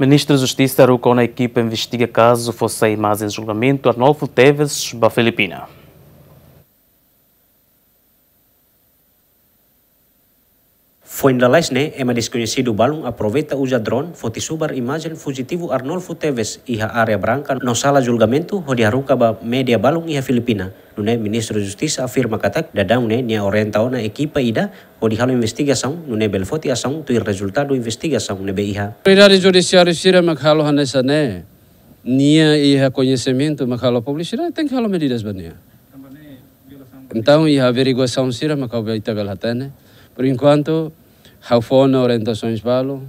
Ministro da Justiça, Rucona, a equipa investiga caso fosse a imagem em julgamento Arnolfo Teves, da Filipina. Foi na lesne é desconhecido balão aproveita usa drone foti subar imagem fugitivo Arnolfo Teves e a área branca no sala julgamento hodi haruka media balão e a Filipina. Nune né, ministro de justiça afirma que katak dadang né, ne nia orientao na equipa ida hodi a investigação nune né, belfoti ação tu resultado investigação ne beiha. Autoridade judiciário sira makhalo hanesa ne nia iha conhecimento makhalo publicidade tem que halo medidas bania. Então iha averiguação sira makhalo ita belhatane. Por enquanto, Haufona orientações valo,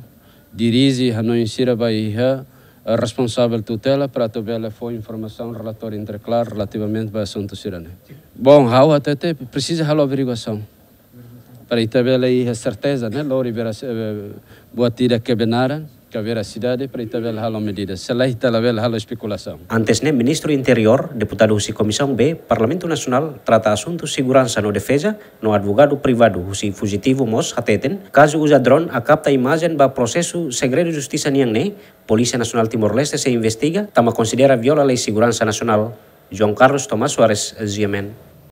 dirige a não insira Bahia, a responsável tutela para tu bela foi informação relatório entre relativamente ao assunto sirene. Bom, hau até precisa halo averiguação. Para Itabela a é certeza, né? Loura e eh, boa tira que benaram que a veracidade para estabelecer as medidas. Se lá estabelecer a especulação. Antes, nem né, ministro Interior, deputado Husi Comissão B, Parlamento Nacional, trata assunto segurança no defesa, no advogado privado Husi fugitivo Mos Hateten, caso usa drone a capta imagem ba processo segredo de justiça niang Polícia Nacional Timor-Leste se investiga, tama considera viola lei segurança nacional. João Carlos Tomás Soares, Ziemen.